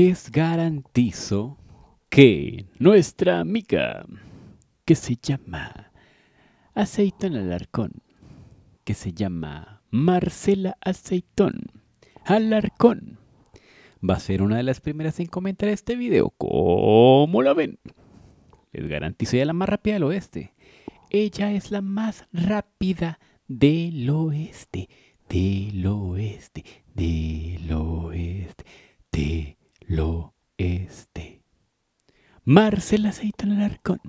les garantizo que nuestra amiga, que se llama Aceitón Alarcón, que se llama Marcela Aceitón Alarcón, va a ser una de las primeras en comentar este video. ¿Cómo la ven? Les garantizo es la más rápida del oeste. Ella es la más rápida del oeste, del oeste, del oeste, del lo este. Marcela Aceitón Alarcón,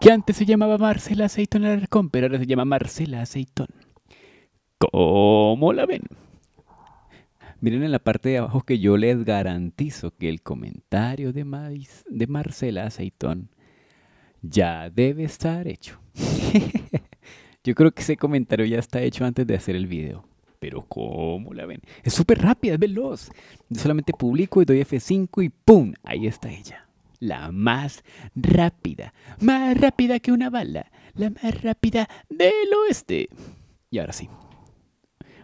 que antes se llamaba Marcela Aceitón Alarcón, pero ahora se llama Marcela Aceitón. ¿Cómo la ven? Miren en la parte de abajo que yo les garantizo que el comentario de, de Marcela Aceitón ya debe estar hecho. yo creo que ese comentario ya está hecho antes de hacer el video. Pero ¿cómo la ven? Es súper rápida, es veloz. solamente publico y doy F5 y ¡pum! Ahí está ella. La más rápida. Más rápida que una bala. La más rápida del oeste. Y ahora sí.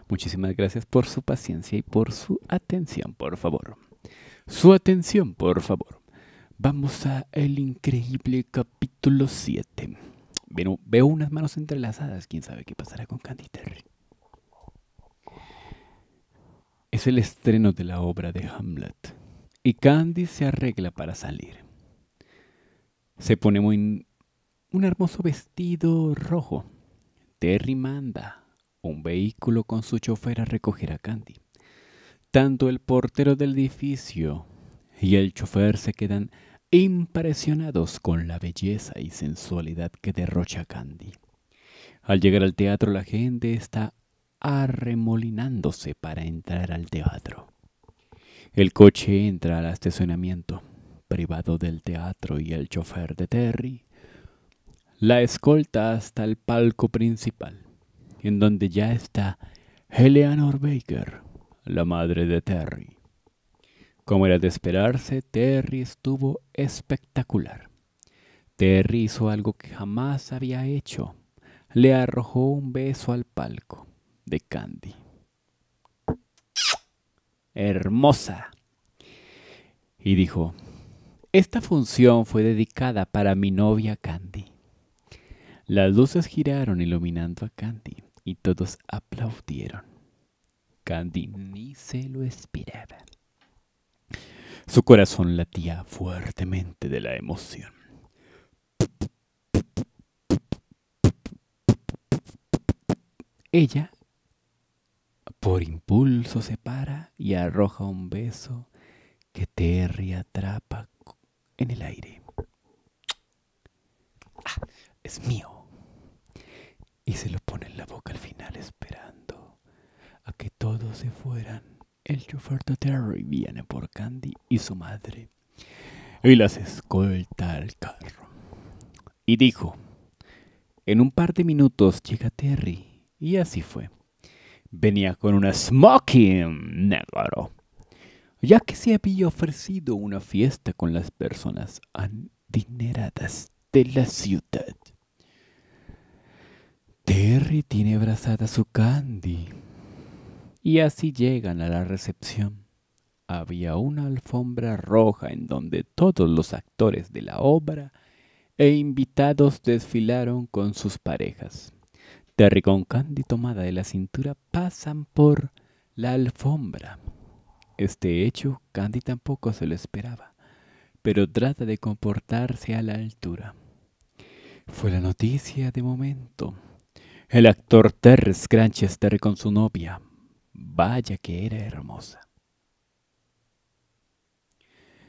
Muchísimas gracias por su paciencia y por su atención, por favor. Su atención, por favor. Vamos a el increíble capítulo 7. Veo, veo unas manos entrelazadas. ¿Quién sabe qué pasará con Candy Terry? Es el estreno de la obra de Hamlet y Candy se arregla para salir. Se pone muy un hermoso vestido rojo. Terry manda un vehículo con su chofer a recoger a Candy. Tanto el portero del edificio y el chofer se quedan impresionados con la belleza y sensualidad que derrocha Candy. Al llegar al teatro la gente está arremolinándose para entrar al teatro. El coche entra al estacionamiento privado del teatro y el chofer de Terry la escolta hasta el palco principal, en donde ya está Eleanor Baker, la madre de Terry. Como era de esperarse, Terry estuvo espectacular. Terry hizo algo que jamás había hecho. Le arrojó un beso al palco de Candy. Hermosa. Y dijo, esta función fue dedicada para mi novia Candy. Las luces giraron iluminando a Candy y todos aplaudieron. Candy ni se lo esperaba. Su corazón latía fuertemente de la emoción. Ella por impulso se para y arroja un beso que Terry atrapa en el aire. Ah, es mío. Y se lo pone en la boca al final esperando a que todos se fueran. El chofer de Terry viene por Candy y su madre y las escolta al carro. Y dijo, en un par de minutos llega Terry. Y así fue venía con una smoking negro. Ya que se había ofrecido una fiesta con las personas adineradas de la ciudad. Terry tiene abrazada su Candy. Y así llegan a la recepción. Había una alfombra roja en donde todos los actores de la obra e invitados desfilaron con sus parejas. Terry con Candy tomada de la cintura pasan por la alfombra. Este hecho Candy tampoco se lo esperaba, pero trata de comportarse a la altura. Fue la noticia de momento. El actor Terrence Granchester con su novia. Vaya que era hermosa.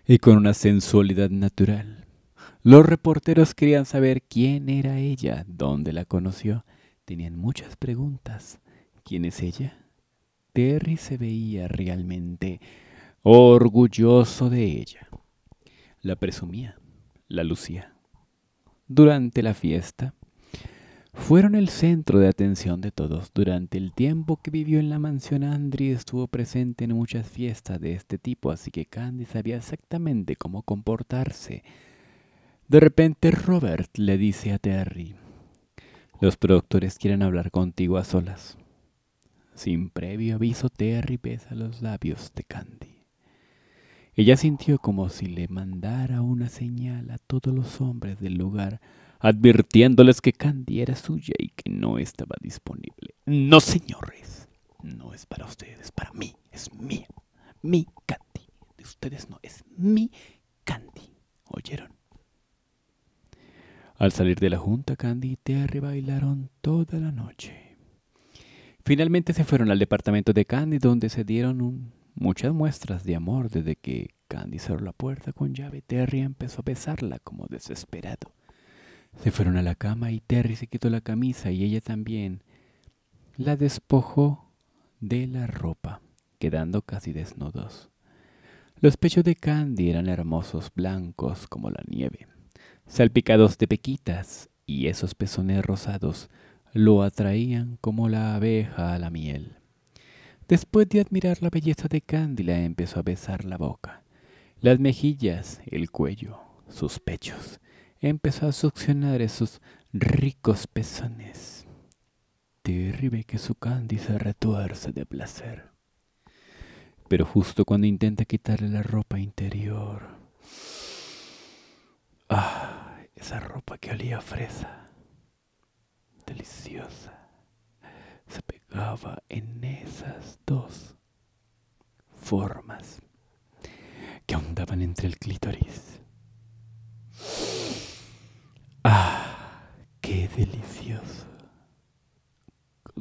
Y con una sensualidad natural. Los reporteros querían saber quién era ella, dónde la conoció tenían muchas preguntas. ¿Quién es ella? Terry se veía realmente orgulloso de ella. La presumía, la lucía. Durante la fiesta, fueron el centro de atención de todos. Durante el tiempo que vivió en la mansión, Andri estuvo presente en muchas fiestas de este tipo, así que Candy sabía exactamente cómo comportarse. De repente Robert le dice a Terry, los productores quieren hablar contigo a solas. Sin previo aviso, Terry besa los labios de Candy. Ella sintió como si le mandara una señal a todos los hombres del lugar, advirtiéndoles que Candy era suya y que no estaba disponible. No, señores, no es para ustedes, Es para mí, es mía, mi Candy. De ustedes no, es mi Candy. ¿Oyeron? Al salir de la junta, Candy y Terry bailaron toda la noche. Finalmente se fueron al departamento de Candy, donde se dieron muchas muestras de amor desde que Candy cerró la puerta con llave. Terry empezó a besarla como desesperado. Se fueron a la cama y Terry se quitó la camisa y ella también la despojó de la ropa, quedando casi desnudos. Los pechos de Candy eran hermosos, blancos como la nieve salpicados de pequitas, y esos pezones rosados lo atraían como la abeja a la miel. Después de admirar la belleza de Cándida, empezó a besar la boca, las mejillas, el cuello, sus pechos. Empezó a succionar esos ricos pezones. Terrible que su Cándida se retuerce de placer. Pero justo cuando intenta quitarle la ropa interior. ¡Ah! Esa ropa que olía fresa, deliciosa, se pegaba en esas dos formas que ahondaban entre el clítoris. ¡Ah! ¡Qué delicioso!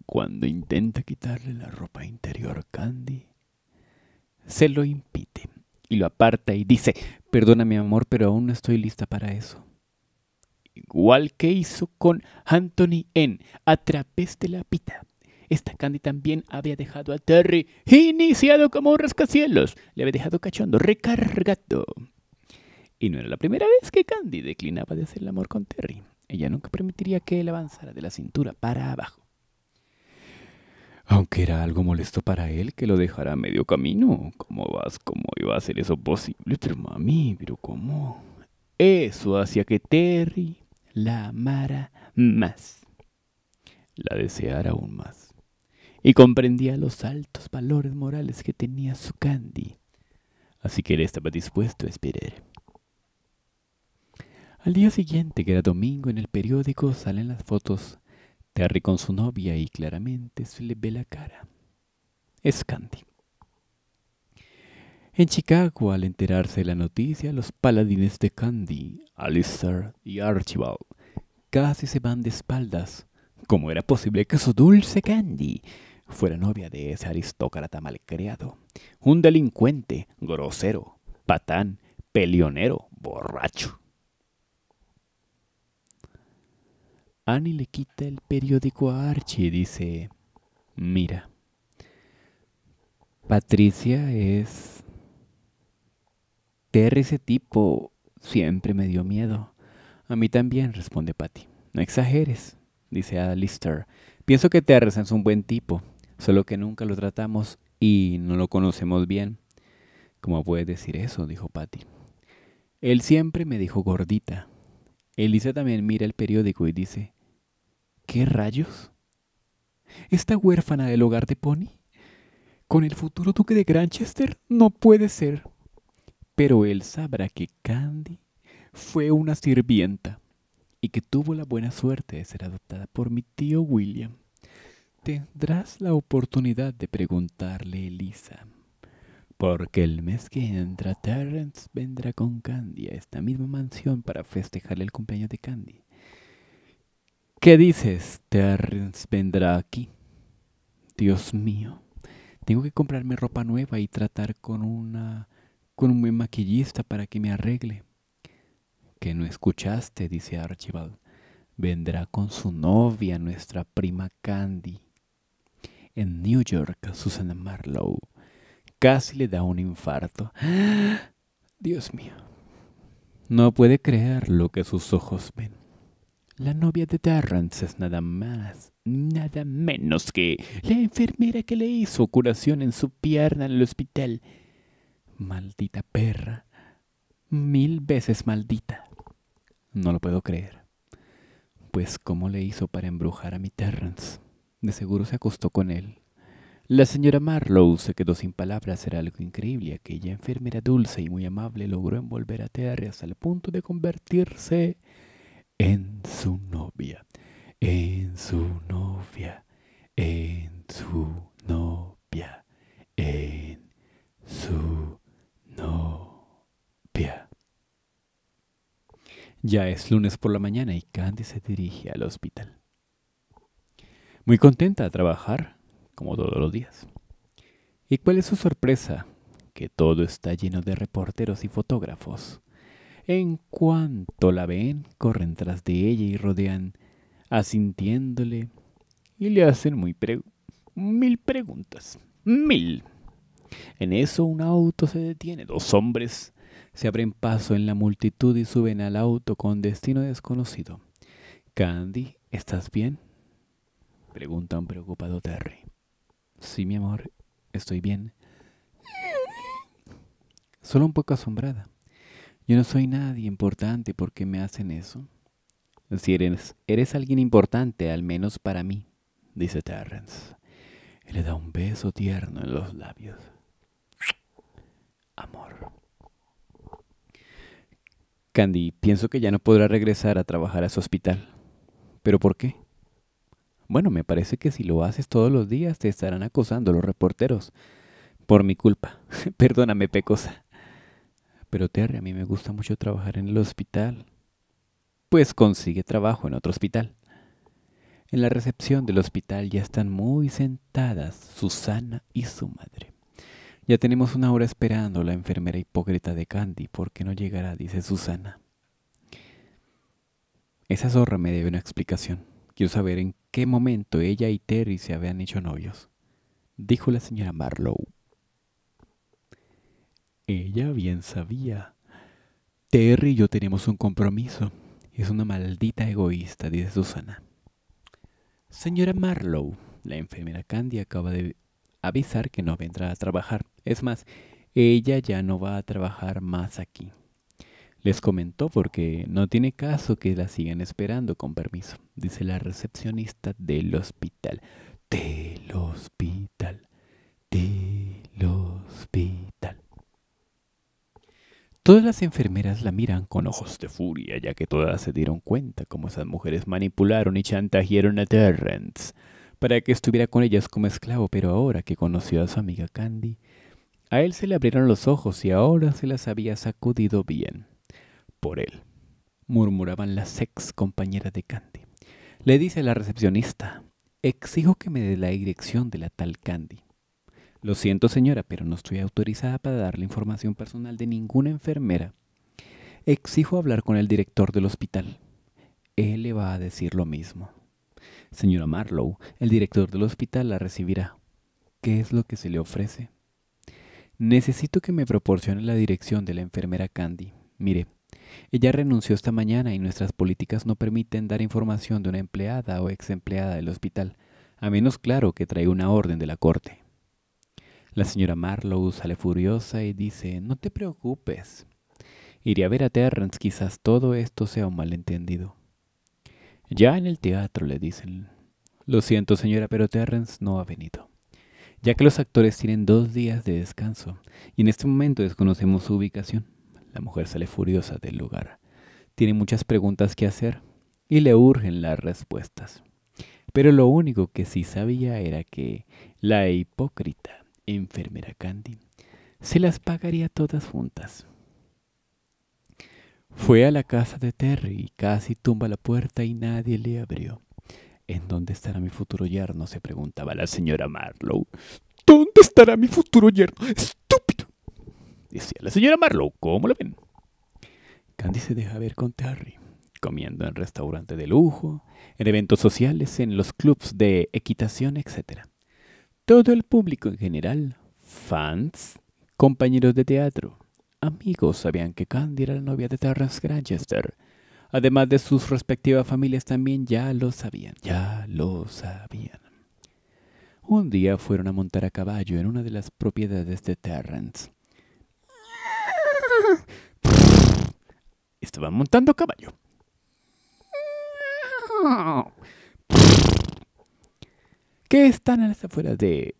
Cuando intenta quitarle la ropa interior Candy, se lo impide y lo aparta y dice, mi amor, pero aún no estoy lista para eso igual que hizo con Anthony en A través de la pita. Esta Candy también había dejado a Terry iniciado como un rascacielos. Le había dejado cachondo, recargado. Y no era la primera vez que Candy declinaba de hacer el amor con Terry. Ella nunca permitiría que él avanzara de la cintura para abajo. Aunque era algo molesto para él que lo dejara a medio camino. ¿Cómo vas? ¿Cómo iba a hacer eso posible? Pero mami, pero ¿cómo? Eso hacía que Terry la amara más, la deseara aún más, y comprendía los altos valores morales que tenía su Candy, así que él estaba dispuesto a esperar. Al día siguiente, que era domingo, en el periódico salen las fotos Terry con su novia y claramente se le ve la cara. Es Candy. En Chicago, al enterarse de la noticia, los paladines de Candy, Alistair y Archibald casi se van de espaldas. ¿Cómo era posible que su dulce Candy fuera novia de ese aristócrata malcriado? Un delincuente, grosero, patán, pelionero, borracho. Annie le quita el periódico a Archie y dice, mira, Patricia es Terry ese tipo siempre me dio miedo. A mí también, responde Patty. No exageres, dice Alistair. Pienso que Terry es un buen tipo, solo que nunca lo tratamos y no lo conocemos bien. ¿Cómo puedes decir eso? dijo Patty. Él siempre me dijo gordita. Elisa también mira el periódico y dice, ¿qué rayos? ¿Esta huérfana del hogar de Pony? ¿Con el futuro duque de Granchester? No puede ser. Pero él sabrá que Candy fue una sirvienta y que tuvo la buena suerte de ser adoptada por mi tío William. Tendrás la oportunidad de preguntarle, Elisa, porque el mes que entra Terrence vendrá con Candy a esta misma mansión para festejarle el cumpleaños de Candy. ¿Qué dices? Terrence vendrá aquí. Dios mío, tengo que comprarme ropa nueva y tratar con una con un buen maquillista para que me arregle. Que no escuchaste, dice Archibald. Vendrá con su novia, nuestra prima Candy. En New York, Susana Marlowe casi le da un infarto. Dios mío. No puede creer lo que sus ojos ven. La novia de Terrence es nada más, nada menos que la enfermera que le hizo curación en su pierna en el hospital. Maldita perra. Mil veces maldita. No lo puedo creer. Pues cómo le hizo para embrujar a mi Terrence. De seguro se acostó con él. La señora Marlowe se quedó sin palabras. Era algo increíble. Aquella enfermera dulce y muy amable logró envolver a Terry hasta el punto de convertirse en su novia. En su novia. Ya es lunes por la mañana y Candy se dirige al hospital. Muy contenta de trabajar, como todos los días. ¿Y cuál es su sorpresa? Que todo está lleno de reporteros y fotógrafos. En cuanto la ven, corren tras de ella y rodean, asintiéndole, y le hacen muy mil preguntas. Mil. En eso un auto se detiene. Dos hombres se abren paso en la multitud y suben al auto con destino desconocido. Candy, ¿estás bien? Pregunta un preocupado Terry. Sí, mi amor, estoy bien. Solo un poco asombrada. Yo no soy nadie importante porque me hacen eso. Si eres, eres alguien importante, al menos para mí, dice Terrence. le da un beso tierno en los labios. Amor. Candy, pienso que ya no podrá regresar a trabajar a su hospital. ¿Pero por qué? Bueno, me parece que si lo haces todos los días te estarán acosando los reporteros. Por mi culpa. Perdóname, Pecosa. Pero Terry, a mí me gusta mucho trabajar en el hospital. Pues consigue trabajo en otro hospital. En la recepción del hospital ya están muy sentadas Susana y su madre. Ya tenemos una hora esperando la enfermera hipócrita de Candy. ¿Por qué no llegará? dice Susana. Esa zorra me debe una explicación. Quiero saber en qué momento ella y Terry se habían hecho novios. Dijo la señora Marlowe. Ella bien sabía. Terry y yo tenemos un compromiso. Es una maldita egoísta, dice Susana. Señora Marlowe, la enfermera Candy acaba de avisar que no vendrá a trabajar. Es más, ella ya no va a trabajar más aquí. Les comentó porque no tiene caso que la sigan esperando, con permiso, dice la recepcionista del hospital. Del hospital. Del hospital. Todas las enfermeras la miran con ojos de furia, ya que todas se dieron cuenta cómo esas mujeres manipularon y chantajearon a Terrence para que estuviera con ellas como esclavo, pero ahora que conoció a su amiga Candy, a él se le abrieron los ojos y ahora se las había sacudido bien. Por él, murmuraban las ex compañeras de Candy. Le dice a la recepcionista, exijo que me dé la dirección de la tal Candy. Lo siento señora, pero no estoy autorizada para darle información personal de ninguna enfermera. Exijo hablar con el director del hospital. Él le va a decir lo mismo. Señora Marlowe, el director del hospital la recibirá. ¿Qué es lo que se le ofrece? Necesito que me proporcione la dirección de la enfermera Candy. Mire, ella renunció esta mañana y nuestras políticas no permiten dar información de una empleada o ex empleada del hospital, a menos claro que traiga una orden de la corte. La señora Marlowe sale furiosa y dice, no te preocupes. Iré a ver a Terrence, quizás todo esto sea un malentendido. Ya en el teatro le dicen, lo siento señora, pero Terrence no ha venido. Ya que los actores tienen dos días de descanso y en este momento desconocemos su ubicación, la mujer sale furiosa del lugar. Tiene muchas preguntas que hacer y le urgen las respuestas. Pero lo único que sí sabía era que la hipócrita enfermera Candy se las pagaría todas juntas. Fue a la casa de Terry y casi tumba la puerta y nadie le abrió. ¿En dónde estará mi futuro yerno? se preguntaba la señora Marlowe. ¿Dónde estará mi futuro yerno? ¡Estúpido! decía la señora Marlowe. ¿Cómo lo ven? Candy se deja ver con Terry, comiendo en restaurantes de lujo, en eventos sociales, en los clubs de equitación, etc. Todo el público en general, fans, compañeros de teatro, amigos sabían que Candy era la novia de Terrence Granchester. Además de sus respectivas familias también ya lo sabían, ya lo sabían. Un día fueron a montar a caballo en una de las propiedades de Terrence. Estaban montando a caballo. que están a las afueras de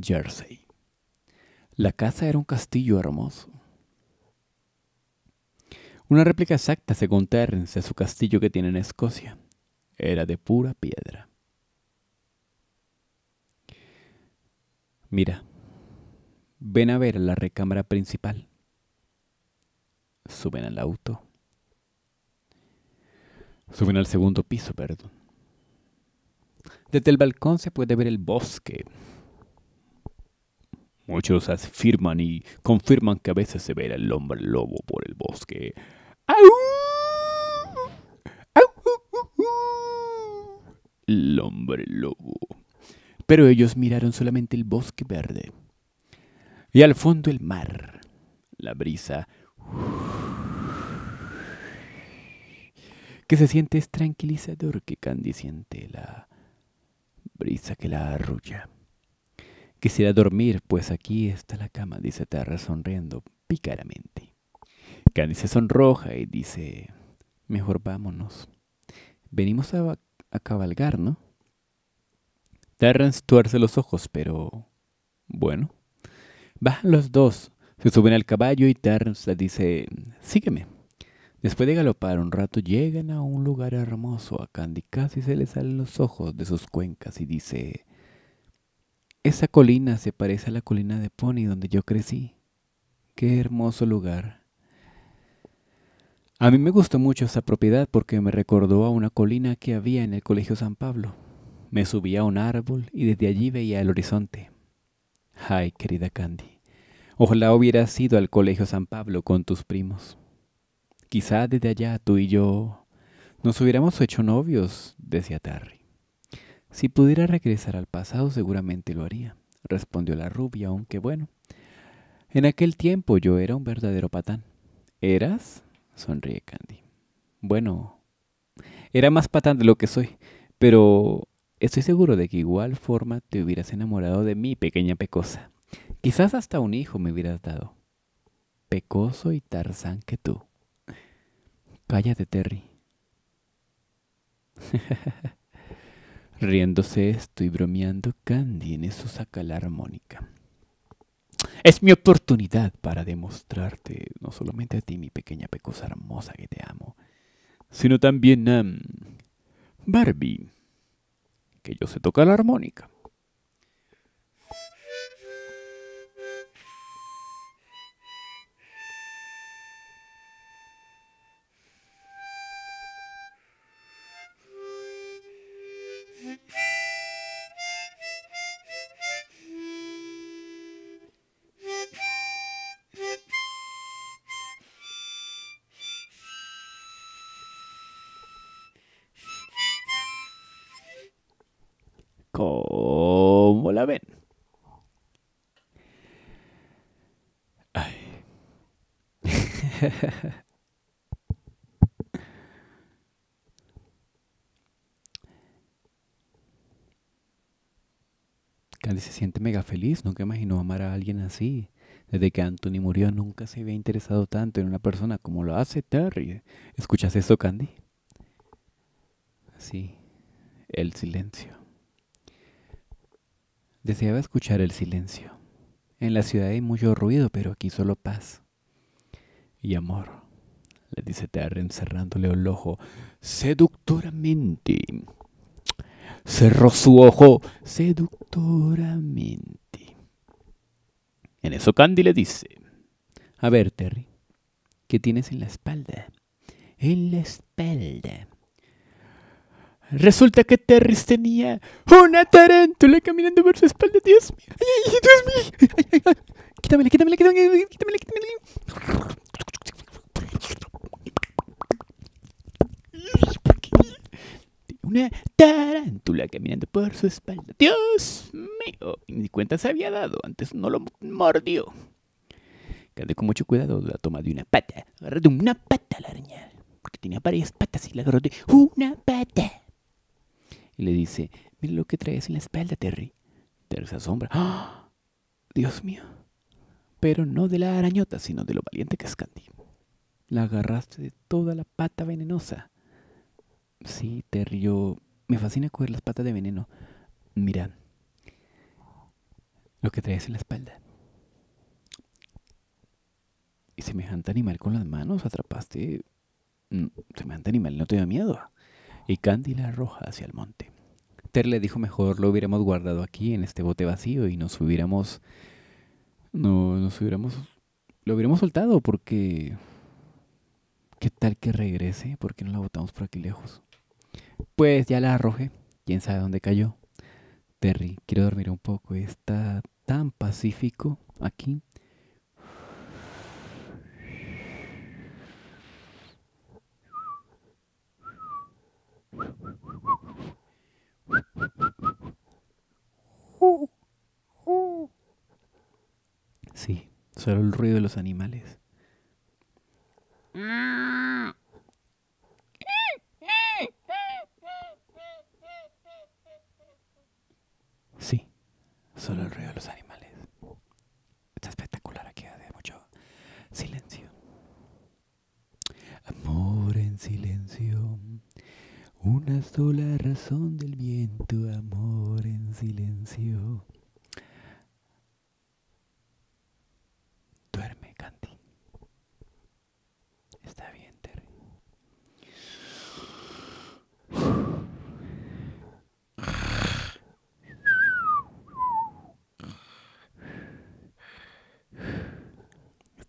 Jersey. La casa era un castillo hermoso. Una réplica exacta, según Terrence, de su castillo que tiene en Escocia. Era de pura piedra. Mira, ven a ver la recámara principal. Suben al auto. Suben al segundo piso, perdón. Desde el balcón se puede ver el bosque Muchos afirman y confirman que a veces se ve el hombre lobo por el bosque. ¡Au! El hombre lobo. Pero ellos miraron solamente el bosque verde. Y al fondo el mar. La brisa. Que se siente es tranquilizador que Candy siente la brisa que la arrulla. Quisiera dormir, pues aquí está la cama, dice Terra sonriendo pícaramente. Candy se sonroja y dice, mejor vámonos. Venimos a, a cabalgar, ¿no? Terrence tuerce los ojos, pero... Bueno. Bajan los dos, se suben al caballo y Terrence le dice, sígueme. Después de galopar un rato llegan a un lugar hermoso. A Candy casi se le salen los ojos de sus cuencas y dice, esa colina se parece a la colina de Pony donde yo crecí. Qué hermoso lugar. A mí me gustó mucho esa propiedad porque me recordó a una colina que había en el Colegio San Pablo. Me subí a un árbol y desde allí veía el horizonte. Ay, querida Candy, ojalá hubieras ido al Colegio San Pablo con tus primos. Quizá desde allá tú y yo nos hubiéramos hecho novios, decía Terry. Si pudiera regresar al pasado seguramente lo haría, respondió la rubia, aunque bueno. En aquel tiempo yo era un verdadero patán. ¿Eras? sonríe Candy. Bueno, era más patán de lo que soy, pero estoy seguro de que igual forma te hubieras enamorado de mi pequeña pecosa. Quizás hasta un hijo me hubieras dado. Pecoso y tarzán que tú. Cállate, Terry. Riéndose, y bromeando, Candy en eso saca la armónica. Es mi oportunidad para demostrarte, no solamente a ti, mi pequeña pecosa hermosa que te amo, sino también a mm, Barbie, que yo sé tocar la armónica. feliz, nunca imaginó amar a alguien así. Desde que Anthony murió nunca se había interesado tanto en una persona como lo hace Terry. ¿Escuchas eso, Candy? Sí, el silencio. Deseaba escuchar el silencio. En la ciudad hay mucho ruido, pero aquí solo paz. Y amor, le dice Terry encerrándole el ojo seductoramente cerró su ojo seductoramente. En eso Candy le dice, a ver Terry, ¿qué tienes en la espalda? En la espalda. Resulta que Terry tenía una tarántula caminando por su espalda. Dios mío. Ay, Dios mío. Quítamela, quítamela, quítamela, quítamela, quítamela. una tarántula caminando por su espalda. ¡Dios mío! Ni cuenta se había dado, antes no lo mordió. Candy con mucho cuidado la toma de una pata. Agarré de una pata la araña, porque tenía varias patas y la agarré de una pata. Y le dice, mira lo que traes en la espalda, Terry. Terry se asombra. ¡Ah! Dios mío. Pero no de la arañota, sino de lo valiente que es Candy. La agarraste de toda la pata venenosa. Sí, Terry, yo me fascina coger las patas de veneno. Mira, lo que traes en la espalda. Y semejante animal con las manos, atrapaste. Mm, semejante animal, no te da miedo. Y Candy la arroja hacia el monte. Ter le dijo mejor lo hubiéramos guardado aquí en este bote vacío y nos hubiéramos. No, nos hubiéramos. Lo hubiéramos soltado porque. ¿Qué tal que regrese? ¿Por qué no la botamos por aquí lejos? Pues ya la arrojé. Quién sabe dónde cayó. Terry, quiero dormir un poco. Está tan pacífico aquí. Sí, solo el ruido de los animales.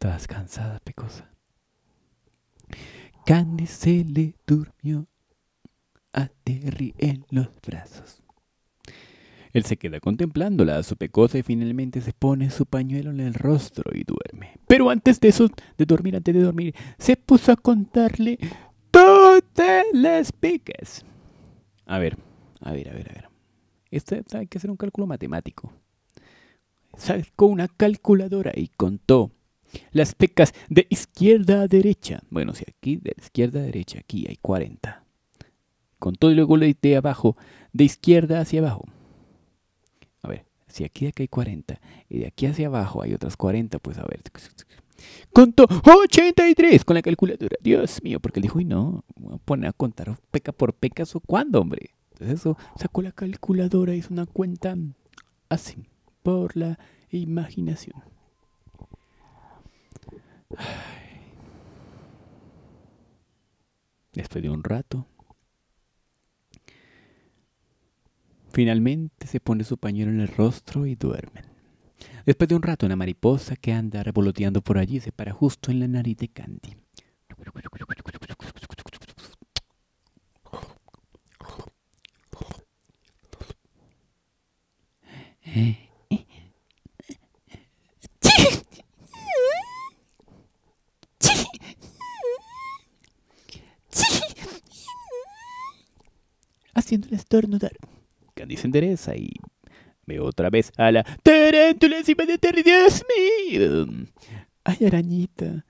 Estabas cansada, pecosa. Candy se le durmió a Terry en los brazos. Él se queda contemplándola a su pecosa y finalmente se pone su pañuelo en el rostro y duerme. Pero antes de eso, de dormir, antes de dormir, se puso a contarle todas las picas. A ver, a ver, a ver, a ver. Esto hay que hacer un cálculo matemático. Sacó una calculadora y contó las pecas de izquierda a derecha. Bueno, si aquí de izquierda a derecha, aquí hay 40. Contó y luego le de abajo, de izquierda hacia abajo. A ver, si aquí de acá hay 40 y de aquí hacia abajo hay otras 40, pues a ver. Contó 83 con la calculadora. Dios mío, porque él dijo, y no, Pone a a contar peca por peca, ¿o cuándo, hombre? Entonces eso, sacó la calculadora, hizo una cuenta así, por la imaginación. Después de un rato, finalmente se pone su pañuelo en el rostro y duermen. Después de un rato, una mariposa que anda revoloteando por allí se para justo en la nariz de Candy. Eh, haciéndole estornudar. Candy se endereza y ve otra vez a la tarántula encima de Terry. Ay, arañita.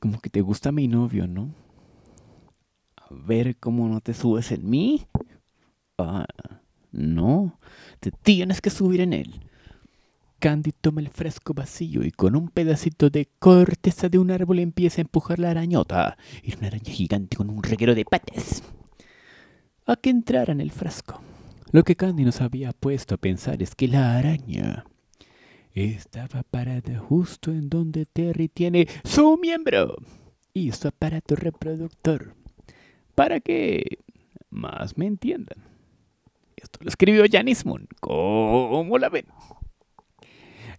Como que te gusta mi novio, ¿no? A ver cómo no te subes en mí. Ah, no. Te tienes que subir en él. Candy toma el fresco vacío y con un pedacito de corteza de un árbol empieza a empujar la arañota. Era una araña gigante con un reguero de patas a que entrara en el frasco. Lo que Candy nos había puesto a pensar es que la araña estaba parada justo en donde Terry tiene su miembro y su aparato reproductor. Para que más me entiendan. Esto lo escribió Janismon. Moon. ¿Cómo la ven?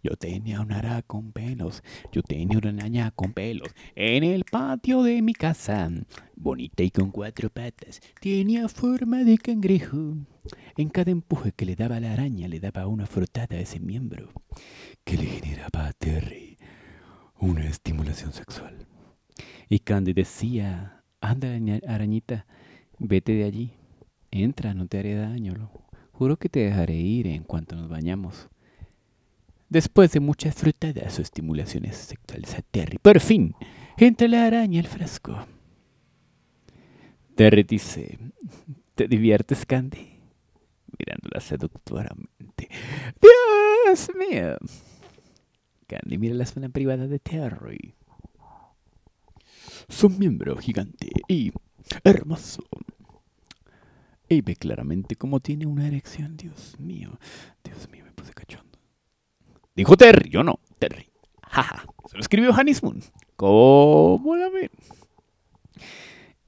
Yo tenía una araña con pelos, yo tenía una araña con pelos en el patio de mi casa, bonita y con cuatro patas, tenía forma de cangrejo. En cada empuje que le daba la araña le daba una frotada a ese miembro, que le generaba a Terry una estimulación sexual. Y Candy decía, anda arañita, vete de allí, entra, no te haré daño, juro que te dejaré ir en cuanto nos bañamos. Después de muchas frutadas o estimulaciones sexuales a Terry, por fin entra la araña al frasco. Terry dice, ¿te diviertes, Candy? Mirándola seductoramente. ¡Dios mío! Candy mira la zona privada de Terry. Su miembro gigante y hermoso. Y ve claramente cómo tiene una erección. Dios mío, Dios mío, me puse cachón. Dijo Terry, yo no, Terry. Jaja. Se lo escribió hannis Moon. ¿Cómo la ve.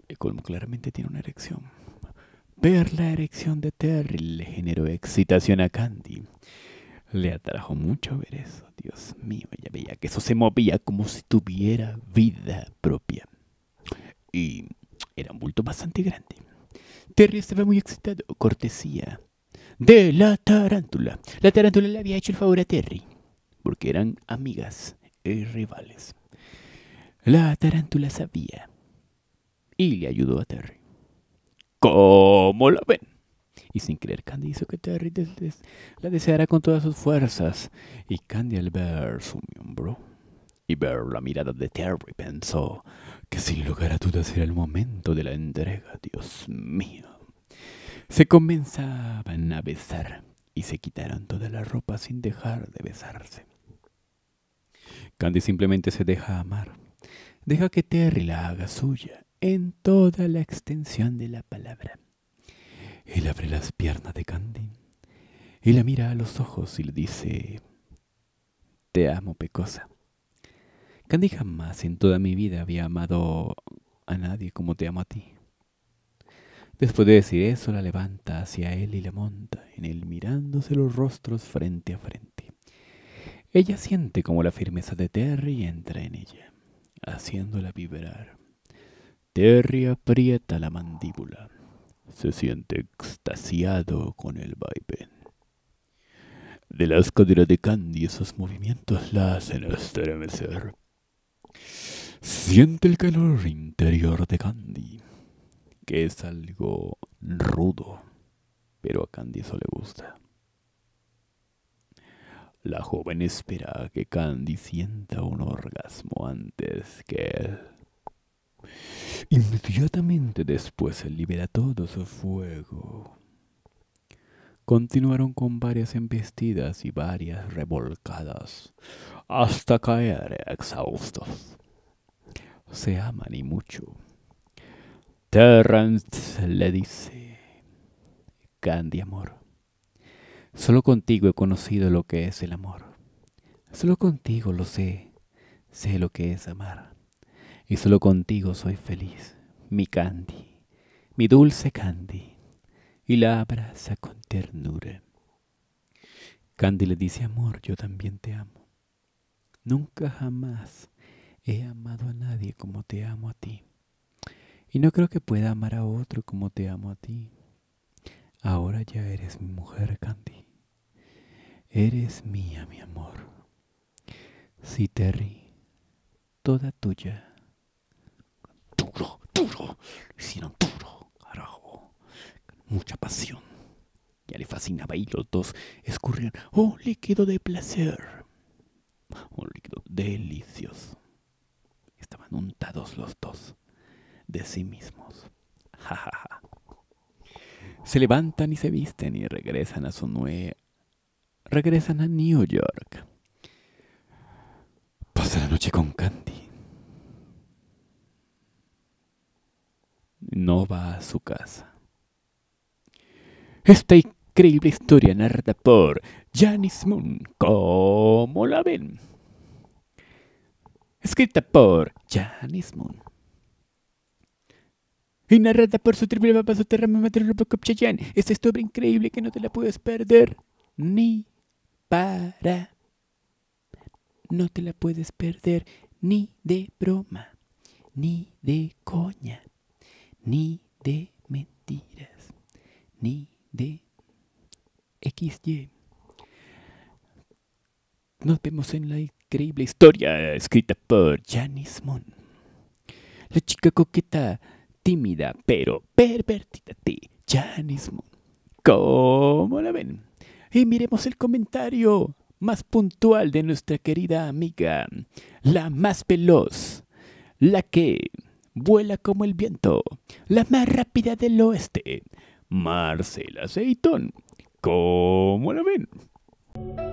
El colmo claramente tiene una erección. Ver la erección de Terry le generó excitación a Candy. Le atrajo mucho ver eso. Dios mío, ella veía que eso se movía como si tuviera vida propia. Y era un bulto bastante grande. Terry estaba muy excitado, cortesía de la tarántula. La tarántula le había hecho el favor a Terry porque eran amigas y rivales. La tarántula sabía y le ayudó a Terry. ¿Cómo la ven? Y sin creer, Candy hizo que Terry la deseara con todas sus fuerzas. Y Candy al ver su miembro y ver la mirada de Terry pensó que sin lugar a dudas era el momento de la entrega, Dios mío. Se comenzaban a besar y se quitaron toda la ropa sin dejar de besarse. Candy simplemente se deja amar. Deja que Terry la haga suya en toda la extensión de la palabra. Él abre las piernas de Candy y la mira a los ojos y le dice, Te amo, Pecosa. Candy jamás en toda mi vida había amado a nadie como te amo a ti. Después de decir eso, la levanta hacia él y la monta en él mirándose los rostros frente a frente. Ella siente como la firmeza de Terry entra en ella, haciéndola vibrar. Terry aprieta la mandíbula. Se siente extasiado con el vaivén. De la caderas de Candy esos movimientos la hacen estremecer. Siente el calor interior de Candy, que es algo rudo, pero a Candy eso le gusta. La joven espera que Candy sienta un orgasmo antes que él. Inmediatamente después se libera todo su fuego. Continuaron con varias embestidas y varias revolcadas, hasta caer exhaustos. Se aman y mucho. Terrence le dice, Candy amor, Solo contigo he conocido lo que es el amor. Solo contigo lo sé, sé lo que es amar. Y solo contigo soy feliz, mi Candy, mi dulce Candy. Y la abraza con ternura. Candy le dice, amor, yo también te amo. Nunca jamás he amado a nadie como te amo a ti. Y no creo que pueda amar a otro como te amo a ti. Ahora ya eres mi mujer, Candy. Eres mía, mi amor. Si Terry, toda tuya. Duro, duro. hicieron duro, carajo. Mucha pasión. Ya le fascinaba y los dos escurrían ¡Oh, líquido de placer. Un líquido delicioso. Estaban untados los dos de sí mismos. Ja, ja, ja. Se levantan y se visten y regresan a su, nueva regresan a New York. Pasa la noche con Candy. No va a su casa. Esta increíble historia narrada por Janice Moon. ¿Cómo la ven? Escrita por Janice Moon. Y narrada por su triple papá, su Cheyenne. Esta historia increíble que no te la puedes perder. Ni para. No te la puedes perder ni de broma, ni de coña, ni de mentiras, ni de XY. Nos vemos en la increíble historia escrita por janis Moon. La chica coqueta, tímida, pero pervertida de Janis Moon. ¿Cómo la ven? Y miremos el comentario más puntual de nuestra querida amiga, la más veloz, la que vuela como el viento, la más rápida del oeste, Marcela Seitón. ¿Cómo la ven?